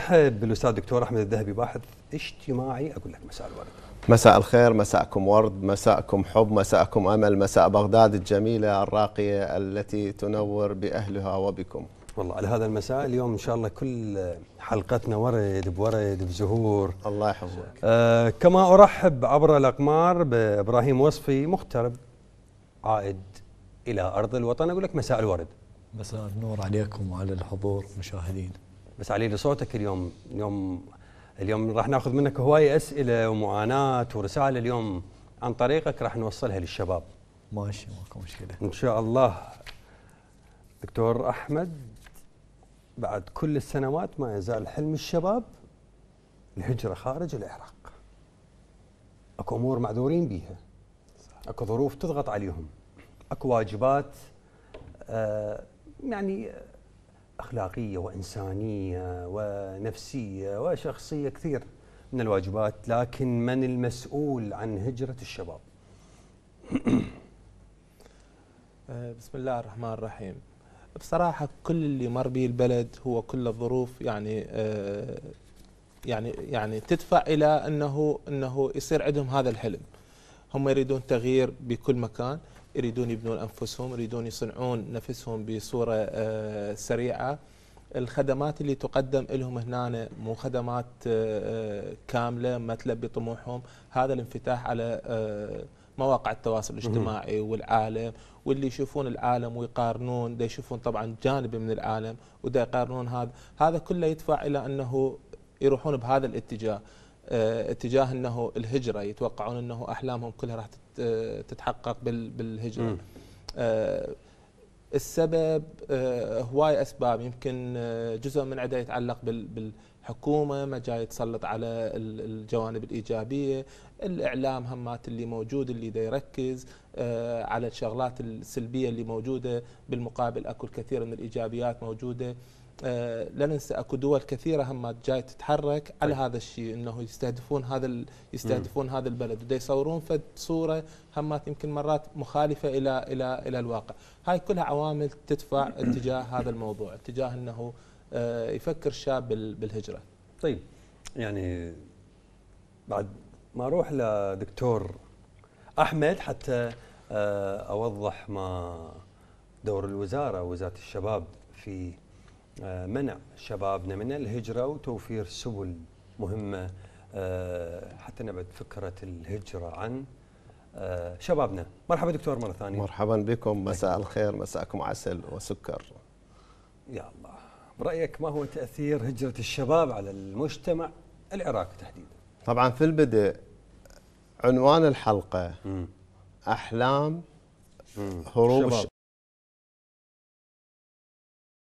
ارحب بالاستاذ دكتور احمد الذهبي باحث اجتماعي اقول لك مساء الورد مساء الخير مساءكم ورد مساءكم حب مساءكم امل مساء بغداد الجميله الراقيه التي تنور باهلها وبكم والله على هذا المساء اليوم ان شاء الله كل حلقتنا ورد بورد بزهور الله يحفظك آه كما ارحب عبر الاقمار بابراهيم وصفي مغترب عائد الى ارض الوطن اقول لك مساء الورد مساء النور عليكم وعلى الحضور مشاهدين بس علي لصوتك اليوم اليوم اليوم راح ناخذ منك هوايه اسئله ومعاناه ورساله اليوم عن طريقك راح نوصلها للشباب ماشي ماكو مشكله ان شاء الله دكتور احمد بعد كل السنوات ما يزال حلم الشباب الهجره خارج العراق اكو امور معذورين بيها اكو ظروف تضغط عليهم اكو واجبات آه يعني أخلاقية وإنسانية ونفسية وشخصية كثير من الواجبات لكن من المسؤول عن هجرة الشباب؟ بسم الله الرحمن الرحيم بصراحة كل اللي مر به البلد هو كل الظروف يعني آه، يعني يعني تدفع إلى أنه أنه يصير عندهم هذا الحلم هم يريدون تغيير بكل مكان يريدون يبنون انفسهم يريدون يصنعون نفسهم بصوره آه، سريعه الخدمات اللي تقدم لهم هنا مو خدمات آه، آه، كامله ما تلبي طموحهم هذا الانفتاح على مواقع التواصل الاجتماعي والعالم واللي يشوفون العالم ويقارنون دا يشوفون طبعا جانب من العالم ودا يقارنون هذا هذا كله يدفع الى انه يروحون بهذا الاتجاه آه، اتجاه انه الهجره يتوقعون انه احلامهم كلها راح آه، تتحقق بالهجره آه، السبب هواي اسباب يمكن جزء من عده يتعلق بالحكومه ما جاي تسلط على الجوانب الايجابيه الاعلام همات اللي موجود اللي دا يركز على الشغلات السلبيه اللي موجوده بالمقابل اكو الكثير من الايجابيات موجوده آه، لا ننسى اكو دول كثيره هم جاي تتحرك على طيب. هذا الشيء انه يستهدفون هذا يستهدفون هذا البلد ودا يصورون فد صوره هم يمكن مرات مخالفه الى الى الى الواقع، هاي كلها عوامل تدفع اتجاه هذا الموضوع، اتجاه انه آه، يفكر الشاب بالهجره. طيب يعني بعد ما اروح لدكتور احمد حتى آه، اوضح ما دور الوزاره وزاره الشباب في آه، منع شبابنا من الهجرة وتوفير سبل مهمة آه، حتى نبعد فكرة الهجرة عن آه، شبابنا مرحبا دكتور مرة ثانية مرحبا بكم مساء الخير مساءكم عسل وسكر يا الله برأيك ما هو تأثير هجرة الشباب على المجتمع العراقي تحديدا طبعا في البدء عنوان الحلقة أحلام هروب الشباب,